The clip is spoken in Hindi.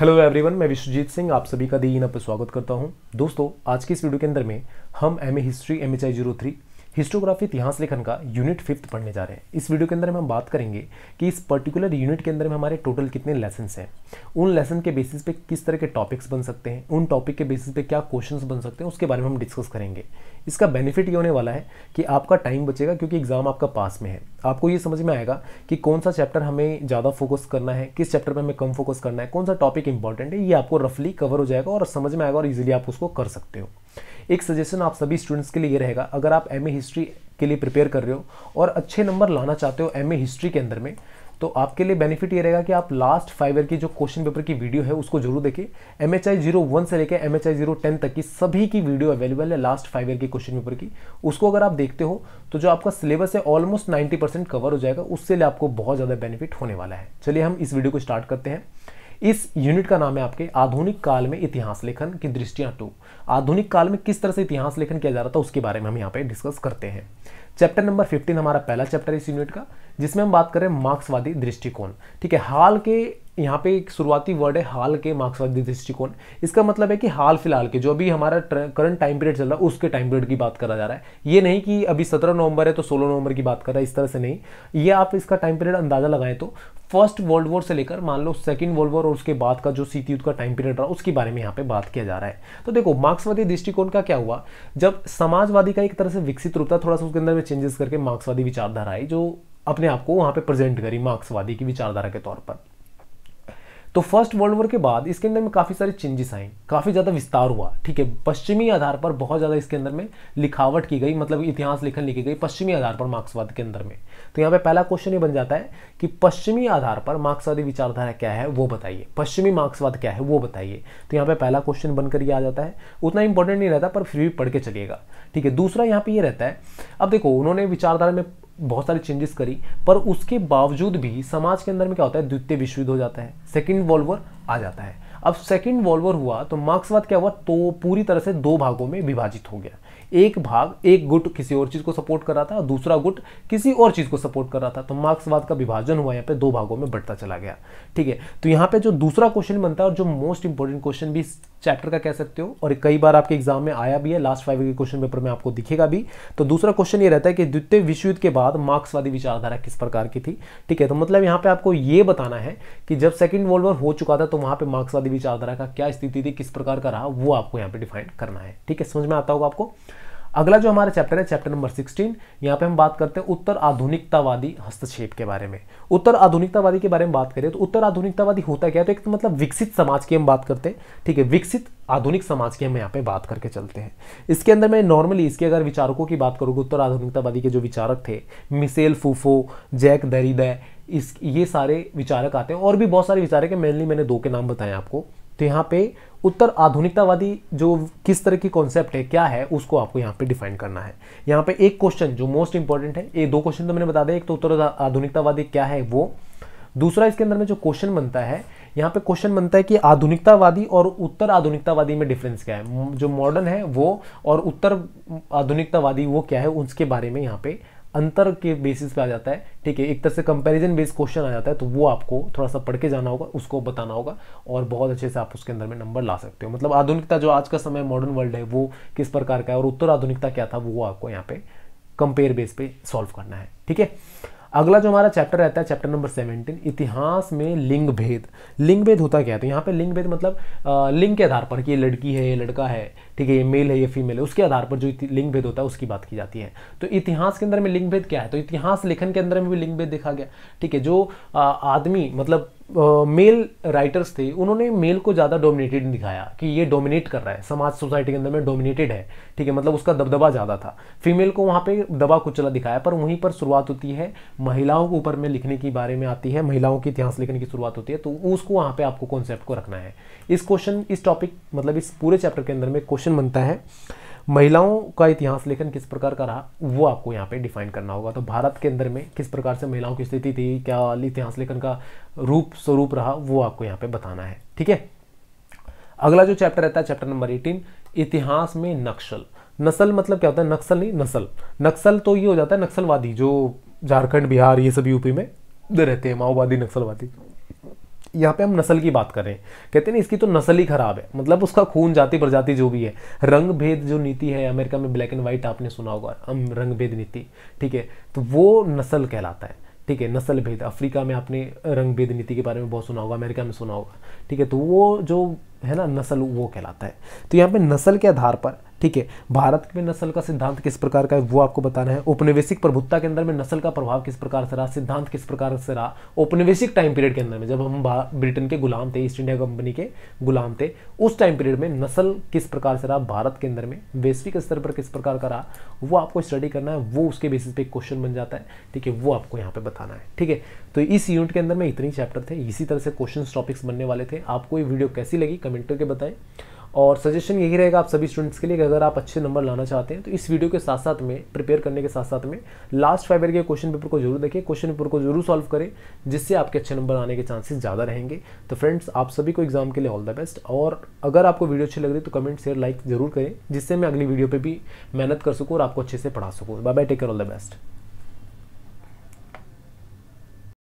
हेलो एवरीवन मैं विश्वजीत सिंह आप सभी का दी पर स्वागत करता हूं दोस्तों आज की इस वीडियो के अंदर में हम M A history M H I zero three historiography इतिहास लेखन का यूनिट फिफ्थ पढ़ने जा रहे हैं इस वीडियो के अंदर हम बात करेंगे कि इस पर्टिकुलर यूनिट के अंदर में हमारे टोटल कितने लेसन्स हैं उन लेसन के बेसिस पे किस तरह के टॉपिक्स बन सकते हैं उन टॉपिक के बेसिस पे क्या क्वेश्चन बन सकते हैं उसके बारे में हम डिस्कस करेंगे इसका बेनिफिट ये होने वाला है कि आपका टाइम बचेगा क्योंकि एग्जाम आपका पास में है आपको ये समझ में आएगा कि कौन सा चैप्टर हमें ज़्यादा फोकस करना है किस चैप्टर पर हमें कम फोकस करना है कौन सा टॉपिक इंपॉर्टेंट है ये आपको रफली कवर हो जाएगा और समझ में आएगा और ईजिली आप उसको कर सकते हो एक सजेशन आप सभी स्टूडेंट्स के लिए ये रहेगा अगर आप एम हिस्ट्री के लिए प्रिपेयर कर रहे हो और अच्छे नंबर लाना चाहते हो एम हिस्ट्री के अंदर में तो आपके लिए बेनिफिट ये रहेगा कि आप लास्ट फाइव ईयर की जो क्वेश्चन पेपर की वीडियो है उसको जरूर देखें M H I zero one से लेकर M H I zero ten तक की सभी की वीडियो अवेलेबल है लास्ट फाइव ईयर की क्वेश्चन पेपर की उसको अगर आप देखते हो तो जो आपका सिलेबस है ऑलमोस्ट नाइन्टी परसेंट कवर हो जाएगा उससे लिए आपको बहुत ज़्यादा बेनिफिट होने वाला है चलिए हम इस वीडियो को स्टार्ट करते हैं इस यूनिट का नाम है आपके आधुनिक काल में इतिहास लेखन की दृष्टियां टू तो। आधुनिक काल में किस तरह से इतिहास लेखन किया जा रहा था उसके बारे में हम यहाँ पे डिस्कस करते हैं चैप्टर नंबर 15 हमारा पहला चैप्टर इस यूनिट का जिसमें हम बात करें मार्क्सवादी दृष्टिकोण ठीक है हाल के यहाँ पे एक शुरुआती वर्ड है हाल के मार्क्सवादी दृष्टिकोण इसका मतलब है कि हाल फिलहाल के जो अभी हमारा करंट टाइम पीरियड चल रहा है उसके टाइम पीरियड की बात करा जा रहा है ये नहीं कि अभी सत्रह नवंबर है तो सोलह नवंबर की बात कर रहा है इस तरह से नहीं ये आप इसका टाइम पीरियड अंदाजा लगाए तो फर्स्ट वर्ल्ड वॉर से लेकर मान लो सेकंड वर्ल्ड वॉर और उसके बाद का जो सीती युद्ध का टाइम पीरियड रहा उसके बारे में यहाँ पे बात किया जा रहा है तो देखो मार्क्सवादी दृष्टिकोण का क्या हुआ जब समाजवादी का एक तरह से विकसित रूप था थोड़ा सा उसके अंदर में चेंजेस करके मार्क्सवादी विचारधारा आई जो अपने आप को वहाँ पे प्रेजेंट करी मार्क्सवादी की विचारधारा के तौर पर तो फर्स्ट वर्ल्ड वॉर के बाद इसके अंदर में काफ़ी सारे चेंजेस आए काफ़ी ज़्यादा विस्तार हुआ ठीक है पश्चिमी आधार पर बहुत ज़्यादा इसके अंदर में लिखावट की गई मतलब इतिहास लेखन लिखी गई पश्चिमी आधार पर मार्क्सवाद के अंदर में तो यहाँ पे पहला क्वेश्चन ये बन जाता है कि पश्चिमी आधार पर मार्क्सवादी विचारधारा क्या है वो बताइए पश्चिमी मार्क्सवाद क्या है वो बताइए तो यहाँ पे पहला क्वेश्चन बनकर ये आ जाता है उतना इंपॉर्टेंट नहीं रहता पर फिर भी पढ़ के चलिएगा ठीक है दूसरा यहाँ पे ये रहता है अब देखो उन्होंने विचारधारा में बहुत सारे चेंजेस करी पर उसके बावजूद भी समाज के अंदर में क्या होता है द्वितीय विश्व युद्ध हो जाता है सेकेंड वर्ल्ड वॉर आ जाता है अब सेकेंड वर्ल्ड वॉर हुआ तो मार्क्सवाद क्या हुआ तो पूरी तरह से दो भागों में विभाजित हो गया एक भाग एक गुट किसी और चीज़ को सपोर्ट कर रहा था और दूसरा गुट किसी और चीज़ को सपोर्ट कर रहा था तो मार्क्सवाद का विभाजन हुआ यहाँ पे दो भागों में बढ़ता चला गया ठीक है तो यहाँ पे जो दूसरा क्वेश्चन बनता है और जो मोस्ट इंपॉर्टेंट क्वेश्चन भी चैप्टर का कह सकते हो और कई बार आपके एग्जाम में आया भी है लास्ट फाइव के क्वेश्चन पेपर में आपको दिखेगा भी तो दूसरा क्वेश्चन ये रहता है कि द्वितीय विश्व युद्ध के बाद मार्क्सवादी विचारधारा किस प्रकार की थी ठीक है तो मतलब यहाँ पे आपको ये बताना है कि जब सेकेंड वर्ल्ड वॉर हो चुका था तो वहां पर मार्क्सवादी देवी चावदारा का क्या स्थिति थी किस प्रकार का रहा वो आपको यहाँ पे डिफाइन करना है ठीक है समझ में आता होगा आपको अगला जो हमारा चैप्टर है चैप्टर नंबर 16 यहाँ पे हम बात करते हैं उत्तर आधुनिकतावादी हस्तक्षेप के बारे में उत्तर आधुनिकतावादी के बारे में बात करें तो उत्तर आधुनिकतावादी होता क्या है तो एक तो मतलब विकसित समाज की हम बात करते हैं ठीक है विकसित आधुनिक समाज की हम यहाँ पे बात करके चलते हैं इसके अंदर मैं नॉर्मली इसके अगर विचारकों की बात करूँगा उत्तर आधुनिकतावादी के जो विचारक थे मिसेल फूफो जैक दरीदय इस ये सारे विचारक आते हैं और भी बहुत सारे विचारक हैं मेनली मैंने दो के नाम बताए आपको तो यहाँ पे उत्तर आधुनिकतावादी जो किस तरह की कॉन्सेप्ट है क्या है उसको आपको यहाँ पे डिफाइन करना है यहाँ पे एक क्वेश्चन जो मोस्ट इंपॉर्टेंट है ये दो क्वेश्चन तो मैंने बता दिया एक तो उत्तर आधुनिकतावादी क्या है वो दूसरा इसके अंदर में जो क्वेश्चन बनता है यहाँ पे क्वेश्चन बनता है कि आधुनिकतावादी और उत्तर आधुनिकतावादी में डिफरेंस क्या है जो मॉडर्न है वो और उत्तर आधुनिकतावादी वो क्या है उसके बारे में यहाँ पे अंतर के बेसिस पे आ जाता है ठीक है एक तरह से कंपैरिजन बेस्ड क्वेश्चन आ जाता है तो वो आपको थोड़ा सा पढ़ के जाना होगा उसको बताना होगा और बहुत अच्छे से आप उसके अंदर में नंबर ला सकते हो मतलब आधुनिकता जो आज का समय मॉडर्न वर्ल्ड है वो किस प्रकार का है और उत्तर आधुनिकता क्या था वो आपको यहाँ पे कंपेयर बेस पे सॉल्व करना है ठीक है अगला जो हमारा चैप्टर रहता है चैप्टर नंबर सेवनटीन इतिहास में लिंग भेद लिंग भेद होता क्या है तो यहाँ पे लिंग भेद मतलब आ, लिंग के आधार पर कि ये लड़की है ये लड़का है ठीक है ये मेल है ये फीमेल है उसके आधार पर जो लिंग भेद होता है उसकी बात की जाती है तो इतिहास के अंदर में लिंग भेद क्या है तो इतिहास लेखन के अंदर में भी लिंग भेद देखा गया ठीक है जो आदमी मतलब मेल राइटर्स थे उन्होंने मेल को ज़्यादा डोमिनेटेड दिखाया कि ये डोमिनेट कर रहा है समाज सोसाइटी के अंदर में डोमिनेटेड है ठीक है मतलब उसका दबदबा ज़्यादा था फीमेल को वहाँ पे दबा कुचला दिखाया पर वहीं पर शुरुआत होती है महिलाओं के ऊपर में लिखने के बारे में आती है महिलाओं के इतिहास लिखने की शुरुआत होती है तो उसको वहाँ पर आपको कॉन्सेप्ट को रखना है इस क्वेश्चन इस टॉपिक मतलब इस पूरे चैप्टर के अंदर में क्वेश्चन बनता है महिलाओं का इतिहास लेखन किस प्रकार का रहा वो आपको यहाँ पे डिफाइन करना होगा तो भारत के अंदर में किस प्रकार से महिलाओं की स्थिति थी क्या इतिहास लेखन का रूप स्वरूप रहा वो आपको यहाँ पे बताना है ठीक है अगला जो चैप्टर रहता है चैप्टर नंबर एटीन इतिहास में नक्सल नस्ल मतलब क्या होता है नक्सल नहीं नस्ल नक्सल तो ये हो जाता है नक्सलवादी जो झारखंड बिहार ये सब यूपी में रहते हैं माओवादी नक्सलवादी यहाँ पे हम नस्ल की बात करें कहते हैं ना इसकी तो नस्ल ही खराब है मतलब उसका खून जाति प्रजाति जो भी है रंग भेद जो नीति है अमेरिका में ब्लैक एंड वाइट आपने सुना होगा हम रंग भेद नीति ठीक है तो वो नस्ल कहलाता है ठीक है नस्ल भेद अफ्रीका में आपने रंग भेद नीति के बारे में बहुत सुना होगा अमेरिका में सुना होगा ठीक है तो वो जो है ना नस्ल वो कहलाता है तो यहाँ पे नस्ल के आधार पर ठीक है भारत में नस्ल का सिद्धांत किस प्रकार का है वो आपको बताना है औपनिवेशिक प्रभुत्ता के अंदर में नस्ल का प्रभाव किस प्रकार से रहा सिद्धांत किस प्रकार से रहा औपनिवेशिक टाइम पीरियड के अंदर में जब हम ब्रिटेन के गुलाम थे ईस्ट इंडिया कंपनी के गुलाम थे उस टाइम पीरियड में नस्ल किस प्रकार से रहा भारत के अंदर में वैश्विक स्तर पर किस प्रकार का रहा वो आपको स्टडी करना है वो उसके बेसिस पे क्वेश्चन बन जाता है ठीक है वो आपको यहाँ पे बताना है ठीक है तो इस यूनिट के अंदर में इतने चैप्टर थे इसी तरह से क्वेश्चन टॉपिक्स बनने वाले थे आपको ये वीडियो कैसी लगी कमेंट करके बताएं और सजेशन यही रहेगा आप सभी स्टूडेंट्स के लिए कि अगर आप अच्छे नंबर लाना चाहते हैं तो इस वीडियो के साथ साथ में प्रिपेयर करने के साथ साथ में लास्ट फाइव ईयर के क्वेश्चन पेपर को जरूर देखें क्वेश्चन पेपर को जरूर सॉल्व करें जिससे आपके अच्छे नंबर आने के चांसेस ज़्यादा रहेंगे तो फ्रेंड्स आप सभी को एग्जाम के लिए ऑल द बेस्ट और अगर आपको वीडियो अच्छी लग रही तो कमेंट शेयर लाइक जरूर करें जिससे मैं अगली वीडियो पर भी मेहनत कर सकूँ और आपको अच्छे से पढ़ा सकूँ bye bye take care all the best